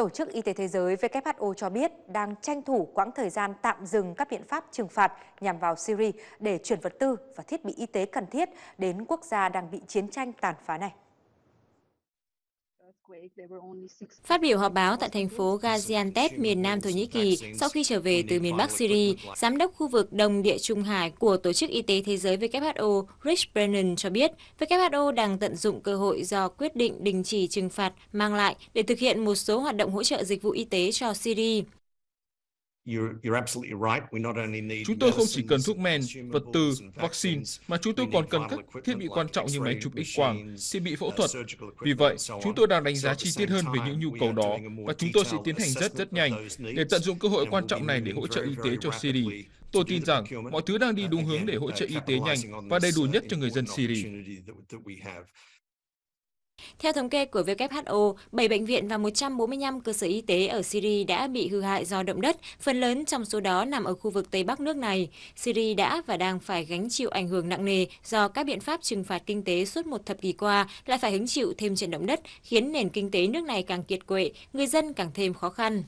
Tổ chức Y tế Thế giới WHO cho biết đang tranh thủ quãng thời gian tạm dừng các biện pháp trừng phạt nhằm vào Syria để chuyển vật tư và thiết bị y tế cần thiết đến quốc gia đang bị chiến tranh tàn phá này. Phát biểu họp báo tại thành phố Gaziantep, miền Nam Thổ Nhĩ Kỳ, sau khi trở về từ miền Bắc Syria, Giám đốc khu vực Đông Địa Trung Hải của Tổ chức Y tế Thế giới WHO Rich Brennan cho biết, WHO đang tận dụng cơ hội do quyết định đình chỉ trừng phạt mang lại để thực hiện một số hoạt động hỗ trợ dịch vụ y tế cho Syria. Chúng tôi không chỉ cần thuốc men, vật tư, vaccine, mà chúng tôi còn cần các thiết bị quan trọng như máy chụp x-quang, thiết bị phẫu uh, thuật. Vì vậy, chúng tôi đang đánh giá chi tiết hơn về những nhu cầu đó và chúng tôi sẽ tiến hành rất rất nhanh để tận dụng cơ hội quan trọng này để hỗ trợ y tế cho Syria. Tôi tin rằng mọi thứ đang đi uh, đúng hướng để hỗ uh, trợ y tế nhanh và đầy đủ nhất cho người dân Syria. Theo thống kê của WHO, 7 bệnh viện và 145 cơ sở y tế ở Syria đã bị hư hại do động đất, phần lớn trong số đó nằm ở khu vực Tây Bắc nước này. Syria đã và đang phải gánh chịu ảnh hưởng nặng nề do các biện pháp trừng phạt kinh tế suốt một thập kỷ qua lại phải hứng chịu thêm trận động đất, khiến nền kinh tế nước này càng kiệt quệ, người dân càng thêm khó khăn.